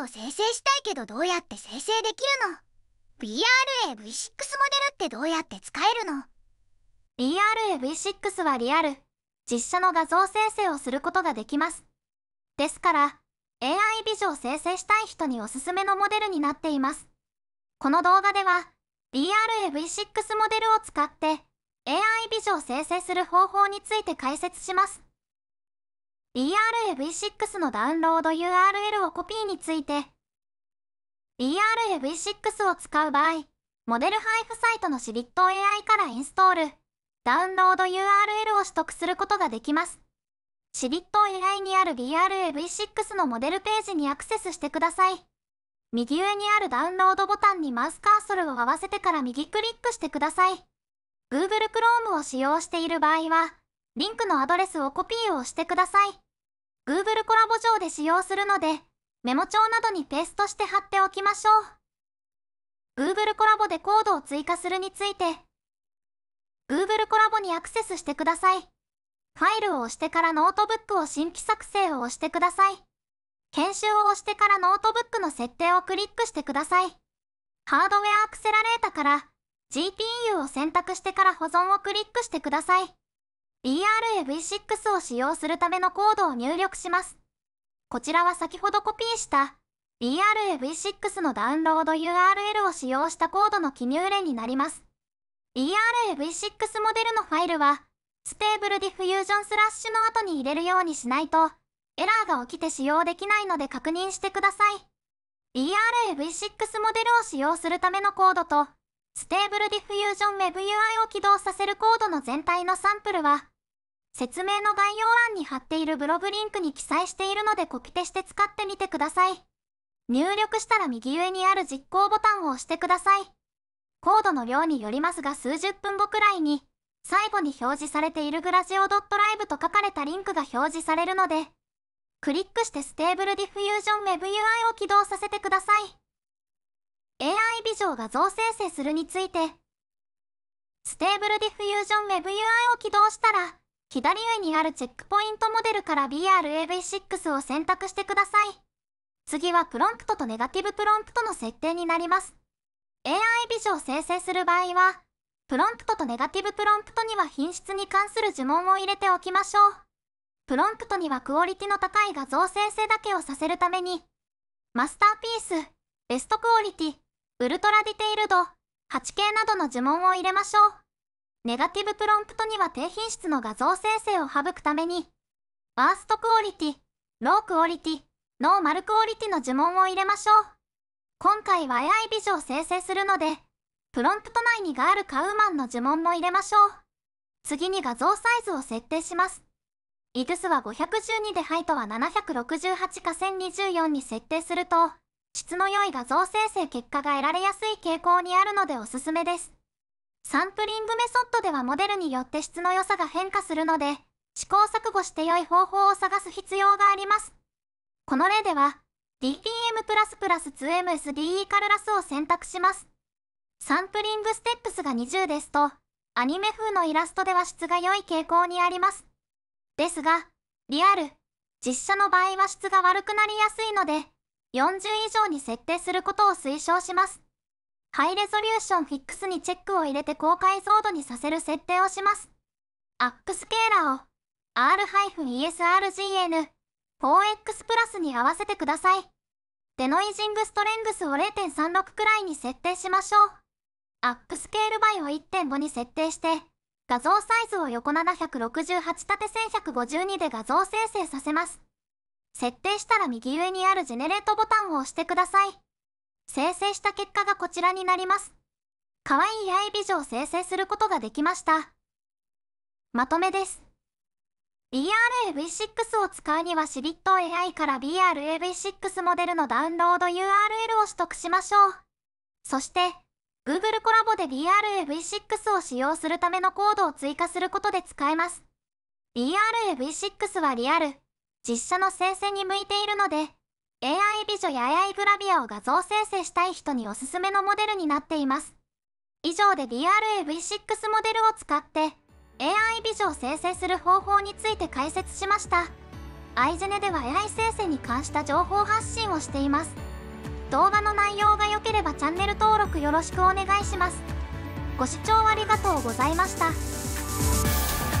を生成したいけどどうやって生成できるの ?BRAV6 モデルってどうやって使えるの ?BRAV6 はリアル、実写の画像生成をすることができます。ですから、AI 美女を生成したい人におすすめのモデルになっています。この動画では、b r a v 6モデルを使って AI 美女を生成する方法について解説します。ERAV6 のダウンロード URL をコピーについて ERAV6 を使う場合モデル配布サイトのシビット AI からインストールダウンロード URL を取得することができますシビット AI にある BRAV6 のモデルページにアクセスしてください右上にあるダウンロードボタンにマウスカーソルを合わせてから右クリックしてください Google Chrome を使用している場合はリンクのアドレスをコピーをしてください Google コラボ上で使用するので、メモ帳などにペーストして貼っておきましょう。Google コラボでコードを追加するについて、Google コラボにアクセスしてください。ファイルを押してからノートブックを新規作成を押してください。研修を押してからノートブックの設定をクリックしてください。ハードウェアアクセラレータから GPU を選択してから保存をクリックしてください。ERAV6 を使用するためのコードを入力します。こちらは先ほどコピーした ERAV6 のダウンロード URL を使用したコードの記入例になります。ERAV6 モデルのファイルは、ステーブルディフュージョンスラッシュの後に入れるようにしないと、エラーが起きて使用できないので確認してください。ERAV6 モデルを使用するためのコードと、ステーブルディフュージョン WebUI を起動させるコードの全体のサンプルは、説明の概要欄に貼っているブログリンクに記載しているのでコピペして使ってみてください。入力したら右上にある実行ボタンを押してください。コードの量によりますが数十分後くらいに、最後に表示されているグラジオ .live と書かれたリンクが表示されるので、クリックしてステーブルディフュージョン WebUI を起動させてください。AI ビジョン画像生成するについて、ステーブルディフュージョン WebUI を起動したら、左上にあるチェックポイントモデルから BRAV6 を選択してください。次はプロンプトとネガティブプロンプトの設定になります。AI 美女を生成する場合は、プロンプトとネガティブプロンプトには品質に関する呪文を入れておきましょう。プロンプトにはクオリティの高い画像生成だけをさせるために、マスターピース、ベストクオリティ、ウルトラディテイルド、8K などの呪文を入れましょう。ネガティブプロンプトには低品質の画像生成を省くために、ワーストクオリティ、ロークオリティ、ノーマルクオリティの呪文を入れましょう。今回は AI ジョを生成するので、プロンプト内にガール・カウマンの呪文も入れましょう。次に画像サイズを設定します。イグスは512でハイトは768か1024に設定すると、質の良い画像生成結果が得られやすい傾向にあるのでおすすめです。サンプリングメソッドではモデルによって質の良さが変化するので、試行錯誤して良い方法を探す必要があります。この例では、DPM++2MSDE カルラスを選択します。サンプリングステップスが20ですと、アニメ風のイラストでは質が良い傾向にあります。ですが、リアル、実写の場合は質が悪くなりやすいので、40以上に設定することを推奨します。ハイレゾリューションフィックスにチェックを入れて高解像度にさせる設定をします。アックスケーラーを R-ESRGN 4X プラスに合わせてください。デノイジングストレングスを0.36くらいに設定しましょう。アックスケールバイを1.5に設定して、画像サイズを横768縦1152で画像生成させます。設定したら右上にあるジェネレートボタンを押してください。生成した結果がこちらになります。可愛い AI 美女を生成することができました。まとめです。BRAV6 を使うにはシビット AI から BRAV6 モデルのダウンロード URL を取得しましょう。そして、Google コラボで BRAV6 を使用するためのコードを追加することで使えます。BRAV6 はリアル、実写の生成に向いているので、AI 美女や AI グラビアを画像生成したい人におすすめのモデルになっています。以上で DRAV6 モデルを使って AI 美女を生成する方法について解説しました。アイジェネでは AI 生成に関した情報発信をしています。動画の内容が良ければチャンネル登録よろしくお願いします。ご視聴ありがとうございました。